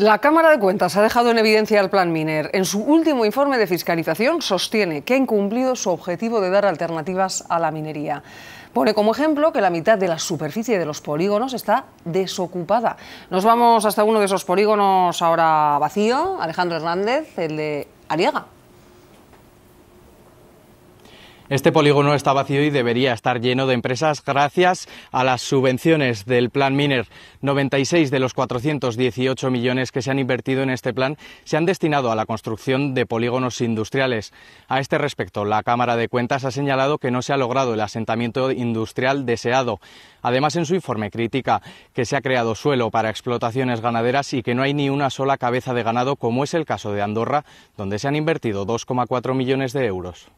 La Cámara de Cuentas ha dejado en evidencia el Plan Miner. En su último informe de fiscalización sostiene que ha incumplido su objetivo de dar alternativas a la minería. Pone como ejemplo que la mitad de la superficie de los polígonos está desocupada. Nos vamos hasta uno de esos polígonos ahora vacío, Alejandro Hernández, el de Ariaga. Este polígono está vacío y debería estar lleno de empresas gracias a las subvenciones del Plan Miner. 96 de los 418 millones que se han invertido en este plan se han destinado a la construcción de polígonos industriales. A este respecto, la Cámara de Cuentas ha señalado que no se ha logrado el asentamiento industrial deseado. Además, en su informe critica que se ha creado suelo para explotaciones ganaderas y que no hay ni una sola cabeza de ganado, como es el caso de Andorra, donde se han invertido 2,4 millones de euros.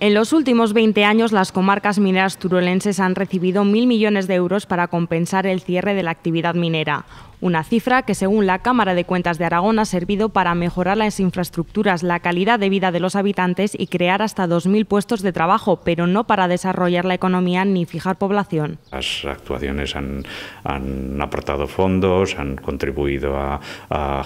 En los últimos 20 años, las comarcas mineras turolenses han recibido mil millones de euros para compensar el cierre de la actividad minera, una cifra que, según la Cámara de Cuentas de Aragón, ha servido para mejorar las infraestructuras, la calidad de vida de los habitantes y crear hasta 2.000 puestos de trabajo, pero no para desarrollar la economía ni fijar población. Las actuaciones han, aportado fondos, han contribuido a,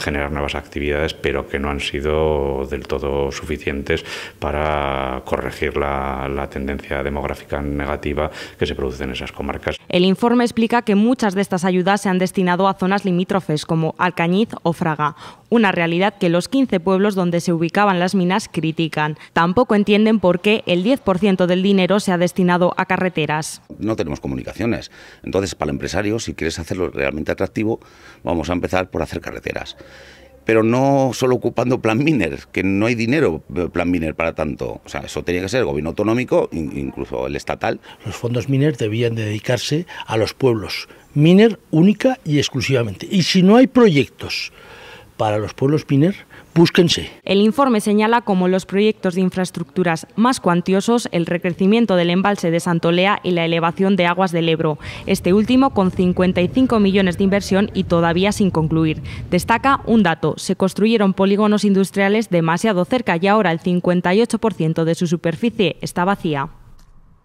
generar nuevas actividades, pero que no han sido del todo suficientes para corregir la, la tendencia demográfica negativa que se produce en esas comarcas. El informe explica que muchas de estas ayudas se han destinado a zonas limítrofes como Alcañiz o Fraga, una realidad que los 15 pueblos donde se ubicaban las minas critican. Tampoco entienden por qué el 10% del dinero se ha destinado a carreteras. No tenemos comunicaciones. Entonces, para el empresario, si quieres hacerlo realmente atractivo, vamos a empezar por hacer carreteras pero no solo ocupando plan miner, que no hay dinero eh, plan miner para tanto. O sea, eso tenía que ser el gobierno autonómico, incluso el estatal. Los fondos miner debían dedicarse a los pueblos, miner única y exclusivamente. Y si no hay proyectos para los pueblos Piner, búsquense. El informe señala como los proyectos de infraestructuras más cuantiosos el recrecimiento del embalse de Santolea y la elevación de aguas del Ebro, este último con 55 millones de inversión y todavía sin concluir. Destaca un dato, se construyeron polígonos industriales demasiado cerca y ahora el 58% de su superficie está vacía.